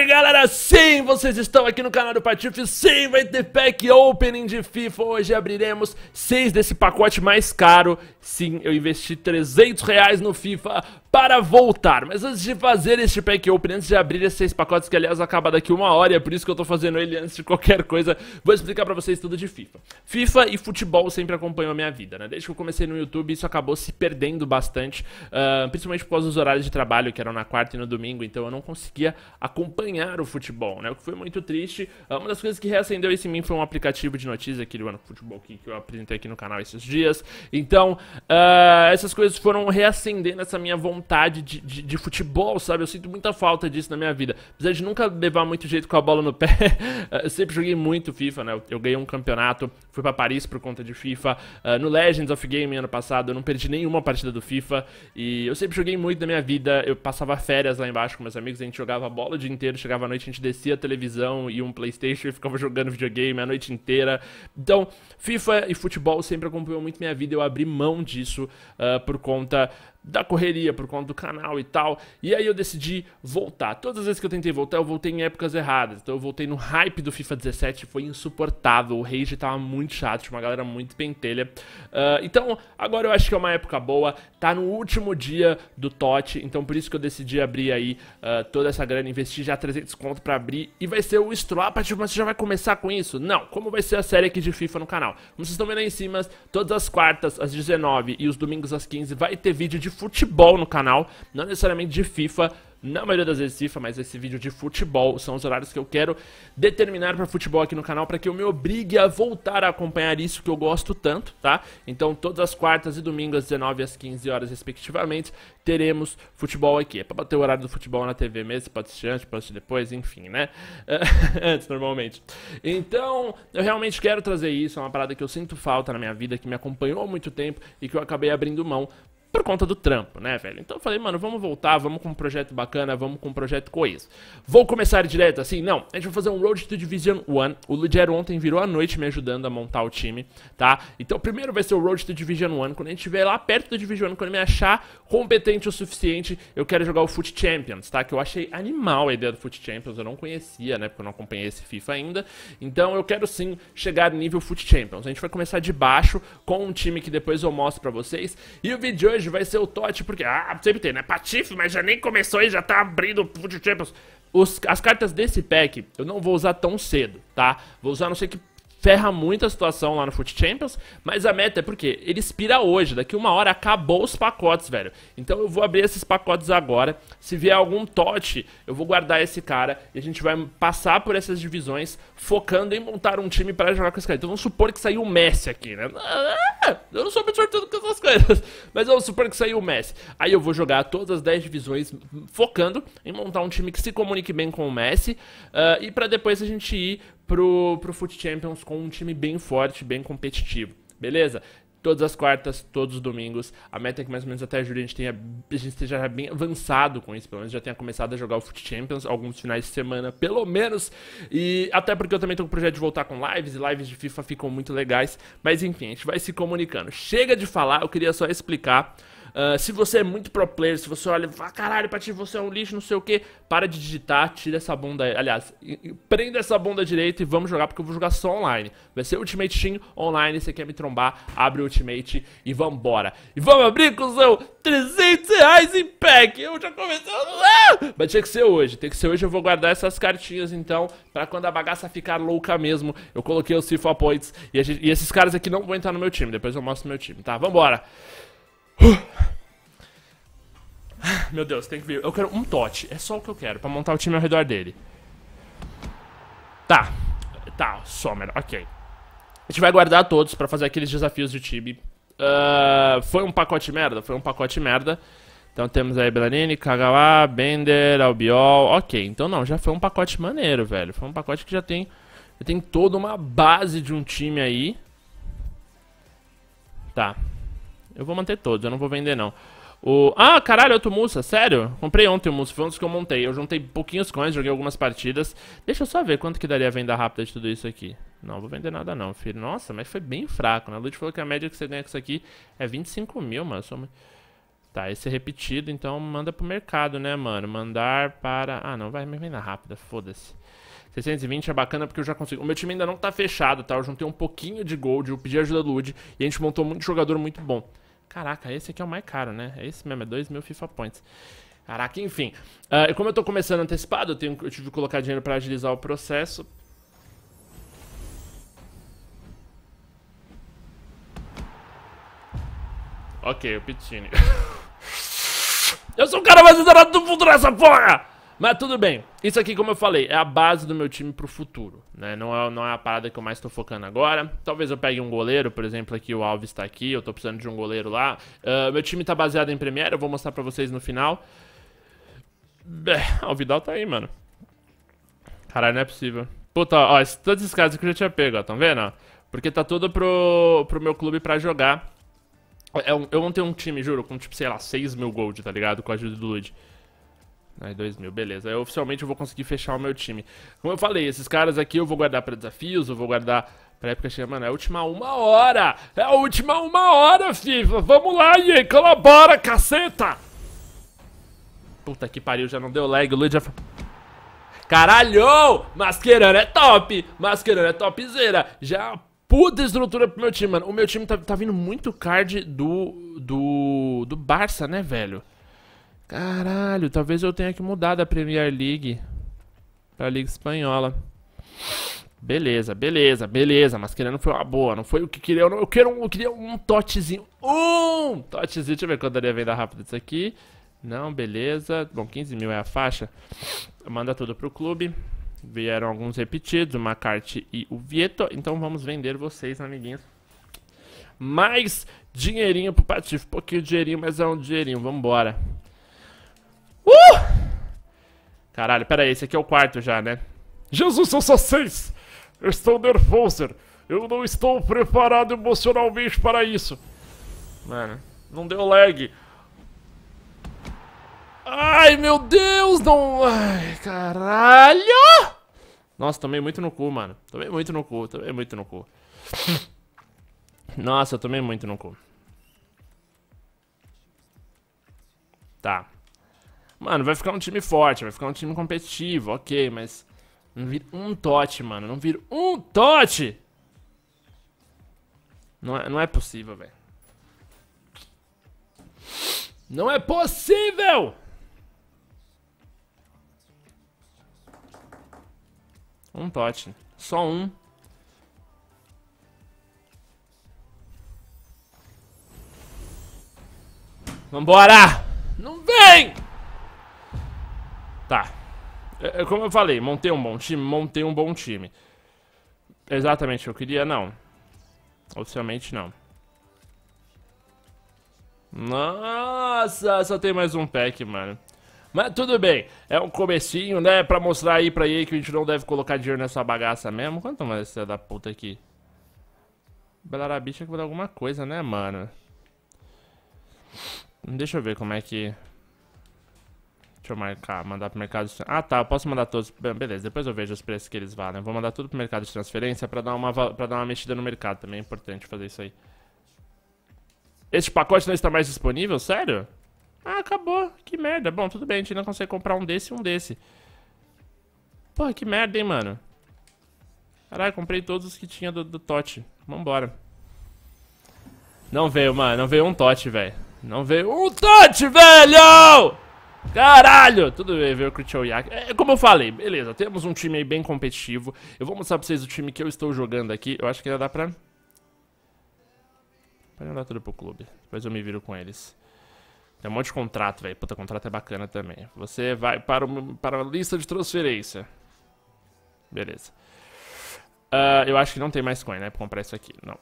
aí, galera? Sim, vocês estão aqui no canal do Patife. Sim, vai ter pack opening de FIFA. Hoje abriremos seis desse pacote mais caro. Sim, eu investi 300 reais no FIFA para voltar. Mas antes de fazer este pack open, antes de abrir esses seis pacotes, que aliás acaba daqui uma hora, é por isso que eu tô fazendo ele antes de qualquer coisa, vou explicar para vocês tudo de FIFA. FIFA e futebol sempre acompanhou a minha vida, né? Desde que eu comecei no YouTube, isso acabou se perdendo bastante, uh, principalmente por causa dos horários de trabalho, que eram na quarta e no domingo, então eu não conseguia acompanhar o futebol, né? O que foi muito triste. Ah, uma das coisas que reacendeu esse mim foi um aplicativo de notícias aquele ano futebol que eu apresentei aqui no canal esses dias. Então, uh, essas coisas foram reacendendo essa minha vontade vontade de, de, de, futebol, sabe? Eu sinto muita falta disso na minha vida. Apesar de nunca levar muito jeito com a bola no pé, eh, eu sempre joguei muito FIFA, né? Eu, ganhei um campeonato, fui para Paris por conta de FIFA. Eh, no Legends of Game ano passado, eu não perdi nenhuma partida do FIFA. E eu sempre joguei muito na minha vida. Eu passava férias lá embaixo com meus amigos, a gente jogava bola o dia inteiro, chegava à noite, a gente descia a televisão e um Playstation e ficava jogando videogame a noite inteira. Então, FIFA e futebol sempre acompanhou muito minha vida. Eu abri mão disso uh, por conta da correria, por conta do canal e tal. E aí eu decidi voltar. Todas as vezes que eu tentei voltar, eu voltei em épocas erradas. Então eu voltei no hype do FIFA 17, foi insuportável. O rage tava muito chato, tinha uma galera muito pentelha. Uh, então agora eu acho que é uma época boa. Tá no último dia do TOT, então por isso que eu decidi abrir aí uh, toda essa grana, investir já 300 conto pra abrir. E vai ser o Straw, ah, mas você já vai começar com isso? Não, como vai ser a série aqui de FIFA no canal? Como vocês estão vendo aí em cima, todas as quartas às 19 e os domingos às 15 vai ter vídeo de de futebol no canal, não necessariamente de FIFA, na maioria das vezes FIFA, mas esse vídeo de futebol são os horários que eu quero determinar para futebol aqui no canal para que eu me obrigue a voltar a acompanhar isso que eu gosto tanto, tá? Então, todas as quartas e domingos às 19 às 15 horas respectivamente, teremos futebol aqui. É para bater o horário do futebol na TV mesmo, pode assistir antes, pode assistir depois, enfim, né? antes normalmente. Então, eu realmente quero trazer isso, é uma parada que eu sinto falta na minha vida, que me acompanhou há muito tempo e que eu acabei abrindo mão por conta do trampo, né, velho? Então eu falei, mano, vamos voltar, vamos com um projeto bacana, vamos com um projeto coeso. Vou começar direto assim? Não, a gente vai fazer um road to Division 1. O Lugero ontem virou a noite me ajudando a montar o time, tá? Então primeiro vai ser o road to Division 1. Quando a gente estiver lá perto do Division 1, quando eu me achar competente o suficiente, eu quero jogar o Foot Champions, tá? Que eu achei animal a ideia do Foot Champions, eu não conhecia, né? Porque eu não acompanhei esse FIFA ainda. Então eu quero sim chegar nível Foot Champions. A gente vai começar de baixo com um time que depois eu mostro pra vocês. E o vídeo de hoje hoje vai ser o Totti, porque. Ah, sempre tem, né? Patife, mas já nem começou e já tá abrindo o Champions. Os, as cartas desse pack eu não vou usar tão cedo, tá? Vou usar não sei que ferra muito a situação lá no Foot Champions, mas a meta é porque ele expira hoje, daqui uma hora acabou os pacotes, velho. Então eu vou abrir esses pacotes agora, se vier algum tote, eu vou guardar esse cara e a gente vai passar por essas divisões focando em montar um time para jogar com esse cara. Então vamos supor que saiu o Messi aqui, né? Ah, eu não sou muito sortudo com essas coisas, mas vamos supor que saiu o Messi. Aí eu vou jogar todas as 10 divisões focando em montar um time que se comunique bem com o Messi uh, e para depois a gente ir pro, pro Foot Champions com um time bem forte, bem competitivo. Beleza? todas as quartas, todos os domingos. A meta é que mais ou menos até julho a gente, tenha, a gente esteja bem avançado com isso, pelo menos já tenha começado a jogar o Foot Champions alguns finais de semana, pelo menos. E até porque eu também tenho o projeto de voltar com lives, e lives de FIFA ficam muito legais. Mas enfim, a gente vai se comunicando. Chega de falar, eu queria só explicar Uh, se você é muito pro player, se você olha e fala, caralho, Patinho, você é um lixo, não sei o que, para de digitar, tira essa bunda. Aliás, prenda essa bunda direita e vamos jogar, porque eu vou jogar só online. Vai ser Ultimate Team online, você quer me trombar, abre o Ultimate e vambora. E vamos abrir, cuzão, 300 reais em pack. Eu já comecei a... Mas tinha que ser hoje, tem que ser hoje, eu vou guardar essas cartinhas, então, pra quando a bagaça ficar louca mesmo, eu coloquei os FIFA Points e, gente... e esses caras aqui não vão entrar no meu time, depois eu mostro meu time, tá? Vambora! Ah, meu Deus, tem que vir. Eu quero um Tote. É só o que eu quero, pra montar o time ao redor dele. Tá. Tá, Sommer, ok. A gente vai guardar todos pra fazer aqueles desafios de time. Uh, foi um pacote merda? Foi um pacote merda. Então temos aí Belanini, Kagawa, Bender, Albiol. Ok, então não, já foi um pacote maneiro, velho. Foi um pacote que já tem, já tem toda uma base de um time aí. Tá. Eu vou manter todos, eu não vou vender não. O... Ah, caralho, outro Musa, sério? Comprei ontem o Musa, foi um dos que eu montei. Eu juntei pouquinhos coins, joguei algumas partidas. Deixa eu só ver quanto que daria a venda rápida de tudo isso aqui. Não, vou vender nada não, filho. Nossa, mas foi bem fraco, né? A Lud falou que a média que você ganha com isso aqui é 25 mil, mano. Sou... Tá, esse é repetido, então manda pro mercado, né, mano? Mandar para... Ah, não, vai me vender rápida, foda-se. 620 é bacana porque eu já consigo. O meu time ainda não tá fechado, tá? Eu juntei um pouquinho de gold, eu pedi ajuda do Lude e a gente montou muito jogador muito bom. Caraca, esse aqui é o mais caro, né? É esse mesmo, é 2 mil FIFA Points. Caraca, enfim. Uh, como eu tô começando antecipado, eu, tenho, eu tive que colocar dinheiro pra agilizar o processo. Ok, o Pitini. eu sou o cara mais exagerado do mundo nessa porra! Mas tudo bem. Isso aqui, como eu falei, é a base do meu time pro futuro, né? Não é, não é a parada que eu mais tô focando agora. Talvez eu pegue um goleiro, por exemplo, aqui o Alves tá aqui, eu tô precisando de um goleiro lá. Uh, meu time tá baseado em Premiere, eu vou mostrar pra vocês no final. É, o Vidal tá aí, mano. Caralho, não é possível. Puta, ó, todos esses caras que eu já tinha pego, ó, tão vendo? Porque tá tudo pro, pro meu clube pra jogar. É eu, eu ter um time, juro, com tipo, sei lá, 6 mil gold, tá ligado? Com a ajuda do Lude. Aí 2 mil, beleza. Aí oficialmente eu vou conseguir fechar o meu time. Como eu falei, esses caras aqui eu vou guardar pra desafios, eu vou guardar pra época chega. Mano, é a última uma hora! É a última uma hora, FIFA! Vamos lá, Iê! Colabora, caceta! Puta que pariu, já não deu lag, o Luiz já... Caralho! Mascherano é top! Mascherano é topzera! Já é puta estrutura pro meu time, mano. O meu time tá, tá vindo muito card do, do, do Barça, né, velho? Caralho, talvez eu tenha que mudar da Premier League pra Liga Espanhola. Beleza, beleza, beleza. Mas querendo foi uma boa. Não foi o que queria. Eu, não, eu, quero um, eu queria um totezinho. Um totezinho. Deixa eu ver quanto daria venda rápida isso aqui. Não, beleza. Bom, 15 mil é a faixa. Manda tudo pro clube. Vieram alguns repetidos, uma carte e o Vieto. Então vamos vender vocês, amiguinhos. Mais dinheirinho pro Patife. Um pouquinho de dinheirinho, mas é um dinheirinho. Vambora. Uh! Caralho, pera aí, esse aqui é o quarto já, né? Jesus, são só seis! Eu estou nervoso. Eu não estou preparado emocionalmente para isso. Mano, não deu lag. Ai, meu Deus, não... Ai, caralho! Nossa, tomei muito no cu, mano. Tomei muito no cu, tomei muito no cu. Nossa, eu tomei muito no cu. Tá. Mano, vai ficar um time forte, vai ficar um time competitivo, ok, mas... Não vira um tote, mano. Não vira um tote! Não é, não é possível, velho. Não é possível! Um tote. Só um. Vambora! Não vem! Tá. É, é, como eu falei, montei um bom time? Montei um bom time. Exatamente o que eu queria? Não. Oficialmente não. Nossa, só tem mais um pack, mano. Mas tudo bem, é um comecinho, né? Pra mostrar aí pra EA que a gente não deve colocar dinheiro nessa bagaça mesmo. Quanto mais essa da puta aqui? Belarabicha que vai dar alguma coisa, né, mano? Deixa eu ver como é que... Deixa eu marcar, mandar pro mercado de Ah, tá, eu posso mandar todos. Beleza, depois eu vejo os preços que eles valem. vou mandar tudo pro mercado de transferência para dar uma para dar uma mexida no mercado também, é importante fazer isso aí. Este pacote não está mais disponível, sério? Ah, acabou. Que merda. Bom, tudo bem, a gente não consegue comprar um desse e um desse. Porra, que merda, hein, mano. Caralho, comprei todos os que tinha do, do Tote. Vambora. Não veio, mano. Não veio um Tote, velho. Não veio um Tote, velho! Caralho! Tudo bem, veio o Critical Yak. É, é, como eu falei, beleza, temos um time aí bem competitivo. Eu vou mostrar pra vocês o time que eu estou jogando aqui. Eu acho que ainda dá pra... Pode mandar tudo pro clube. Depois eu me viro com eles. Tem um monte de contrato, velho. Puta, contrato é bacana também. Você vai para, o, para a lista de transferência. Beleza. Uh, eu acho que não tem mais coin, né? Pra comprar isso aqui. Não.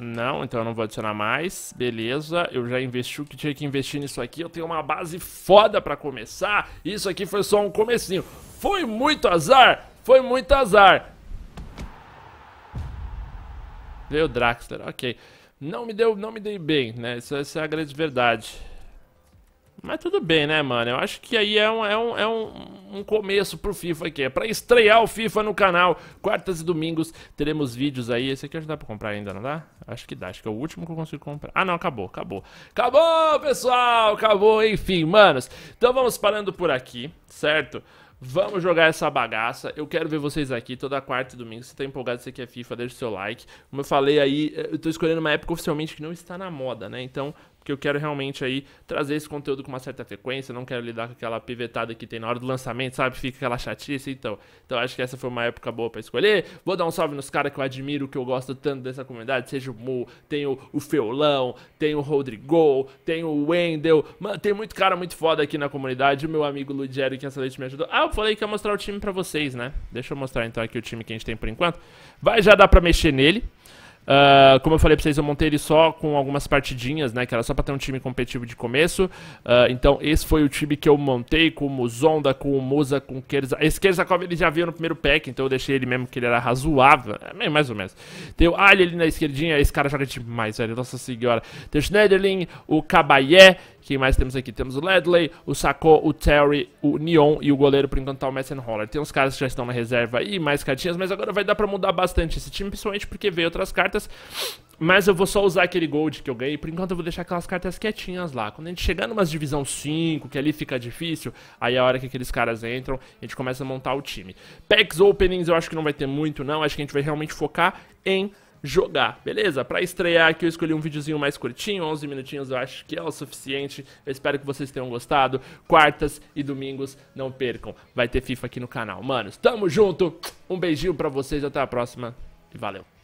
Não, então eu não vou adicionar mais. Beleza, eu já investi o que tinha que investir nisso aqui. Eu tenho uma base foda pra começar. Isso aqui foi só um comecinho. Foi muito azar? Foi muito azar. Veio o Draxler, ok. Não me deu, não me dei bem, né? Isso, é a grande verdade. Mas tudo bem, né, mano? Eu acho que aí é um, é um, é um, um começo pro FIFA aqui. É pra estrear o FIFA no canal. Quartas e domingos teremos vídeos aí. Esse aqui acho que dá pra comprar ainda, não dá? Acho que dá. Acho que é o último que eu consigo comprar. Ah, não. Acabou, acabou. Acabou, pessoal! Acabou, enfim, manos. Então vamos parando por aqui, certo? Vamos jogar essa bagaça. Eu quero ver vocês aqui toda quarta e domingo. Se tá empolgado, você quer é FIFA, deixa o seu like. Como eu falei aí, eh, eu tô escolhendo uma época oficialmente que não está na moda, né? Então, porque eu quero realmente aí trazer esse conteúdo com uma certa frequência, não quero lidar com aquela pivetada que tem na hora do lançamento, sabe? Fica aquela chatice, então. Então acho que essa foi uma época boa para escolher. Vou dar um salve nos caras que eu admiro, que eu gosto tanto dessa comunidade, seja o Mu, tem o, o Feolão, tem o Rodrigo, tem o Wendel, mano, tem muito cara muito foda aqui na comunidade, o meu amigo Ludgero que essa leite me ajudou. Ah, eu falei que ia mostrar o time para vocês, né? Deixa eu mostrar então aqui o time que a gente tem por enquanto. Vai já dar para mexer nele. Uh, como eu falei pra vocês, eu montei ele só com algumas partidinhas, né? Que era só pra ter um time competitivo de começo. Uh, então, esse foi o time que eu montei com o Zonda, com o Moza, com o Kerza. Esse Kerzakov ele já veio no primeiro pack, então eu deixei ele mesmo que ele era razoável. É, mais ou menos. Tem o Ali ali na esquerdinha, esse cara joga demais, velho. Nossa senhora. Tem o Schneiderlin, o Caballé quem mais temos aqui? Temos o Ledley, o Sacco, o Terry, o Neon e o goleiro, por enquanto, tá o Messen Holler. Tem uns caras que já estão na reserva e mais cartinhas, mas agora vai dar pra mudar bastante esse time, principalmente porque veio outras cartas. Mas eu vou só usar aquele gold que eu ganhei. Por enquanto eu vou deixar aquelas cartas quietinhas lá. Quando a gente chegar numas divisão 5, que ali fica difícil, aí é a hora que aqueles caras entram, a gente começa a montar o time. Packs openings eu acho que não vai ter muito não, acho que a gente vai realmente focar em jogar, beleza? Para estrear aqui eu escolhi um videozinho mais curtinho, 11 minutinhos eu acho que é o suficiente. Eu espero que vocês tenham gostado. Quartas e domingos não percam, vai ter FIFA aqui no canal. Mano, tamo junto, um beijinho para vocês, até a próxima e valeu!